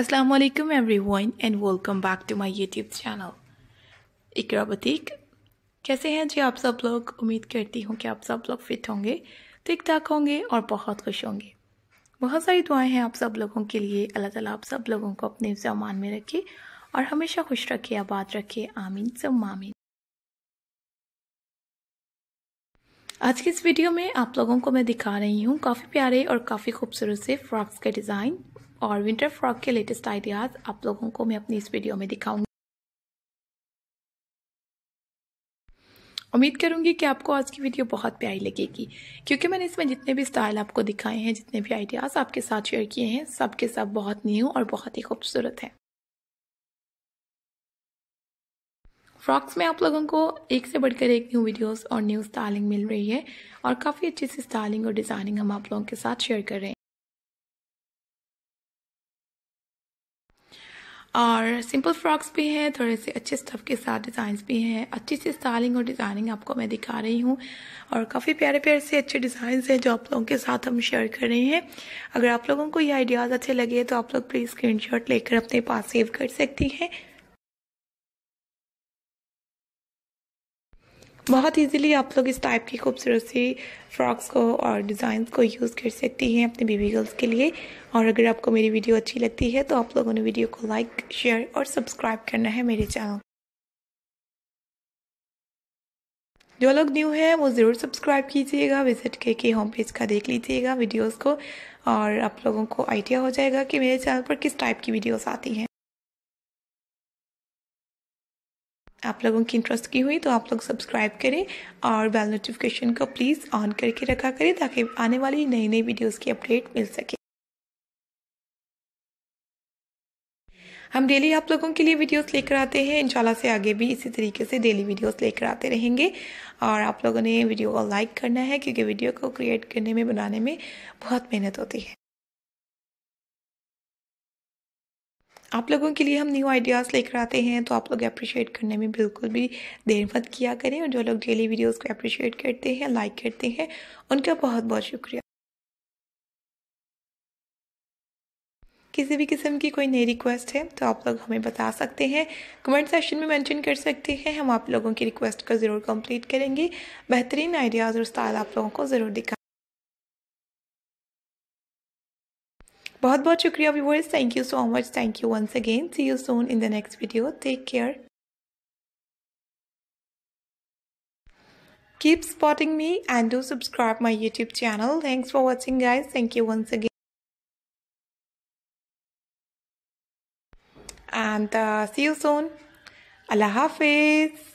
Assalamualaikum everyone and welcome back to my YouTube channel Iqra boutique कैसे हैं जी आप सब लोग उम्मीद करती हूँ कि आप सब लोग फिट होंगे ठीक ठाक होंगे और बहुत खुश होंगे बहुत सारी दुआएं हैं आप सब लोगों के लिए अल्लाह ताला आप सब लोगों को अपने जमान में रखे और हमेशा खुश रखे आबाद रखे आमीन सब आमीन आज की इस वीडियो में आप लोगों को मैं दिखा रही हूँ काफ़ी प्यारे और काफ़ी खूबसूरत से फ्रॉक्स के डिज़ाइन और विंटर फ्रॉक के लेटेस्ट आइडियाज़ आप लोगों को मैं अपनी इस वीडियो में दिखाऊंगी उम्मीद करूंगी कि आपको आज की वीडियो बहुत प्यारी लगेगी क्योंकि मैंने इसमें जितने भी स्टाइल आपको दिखाए हैं जितने भी आइडियाज़ आपके साथ शेयर किए हैं सब के सब बहुत न्यू और बहुत ही खूबसूरत हैं फ्रॉक्स में आप लोगों को एक से बढ़कर एक न्यू वीडियोस और न्यू स्टाइलिंग मिल रही है और काफ़ी अच्छी सी स्टाइलिंग और डिज़ाइनिंग हम आप लोगों के साथ शेयर कर रहे हैं और सिंपल फ्रॉक्स भी हैं थोड़े से अच्छे स्टफ के साथ डिजाइन भी हैं अच्छी सी स्टाइलिंग और डिज़ाइनिंग आपको मैं दिखा रही हूँ और काफ़ी प्यारे प्यारे से अच्छे डिजाइन हैं जो आप लोगों के साथ हम शेयर कर रहे हैं अगर आप लोगों को ये आइडियाज़ अच्छे लगे तो आप लोग प्लीज़ स्क्रीन लेकर अपने पास सेव कर सकती हैं बहुत इजीली आप लोग इस टाइप की खूबसूरत सी फ्रॉक्स को और डिज़ाइंस को यूज़ कर सकती हैं अपने बेबी गर्ल्स के लिए और अगर आपको मेरी वीडियो अच्छी लगती है तो आप लोगों ने वीडियो को लाइक शेयर और सब्सक्राइब करना है मेरे चैनल जो लोग न्यू हैं वो ज़रूर सब्सक्राइब कीजिएगा विजिट करके होम पेज का देख लीजिएगा वीडियोस को और आप लोगों को आइडिया हो जाएगा कि मेरे चैनल पर किस टाइप की वीडियोस आती हैं आप लोगों की इंटरेस्ट की हुई तो आप लोग सब्सक्राइब करें और बेल नोटिफिकेशन को प्लीज़ ऑन करके रखा करें ताकि आने वाली नई नई वीडियोस की अपडेट मिल सके हम डेली आप लोगों के लिए वीडियोस लेकर आते हैं इंशाल्लाह से आगे भी इसी तरीके से डेली वीडियोस लेकर आते रहेंगे और आप लोगों ने वीडियो को लाइक करना है क्योंकि वीडियो को क्रिएट करने में बनाने में बहुत मेहनत होती है आप लोगों के लिए हम न्यू आइडियाज़ लेकर आते हैं तो आप लोग अप्रिशिएट करने में बिल्कुल भी देर मत किया करें और जो लोग डेली वीडियोस को अप्रिशिएट करते हैं लाइक करते हैं उनका बहुत बहुत शुक्रिया किसी भी किस्म की कोई नई रिक्वेस्ट है तो आप लोग हमें बता सकते हैं कमेंट सेक्शन में मेंशन कर सकते हैं हम आप लोगों की रिक्वेस्ट को ज़रूर कंप्लीट करेंगे बेहतरीन आइडियाज़ और स्टाइल आप लोगों को ज़रूर दिखा बहुत बहुत शुक्रिया viewers thank you so much thank you once again see you soon in the next video take care Keep spotting me and do subscribe my YouTube channel. Thanks for watching guys. Thank you once again. And uh, see you soon. Allah Hafiz.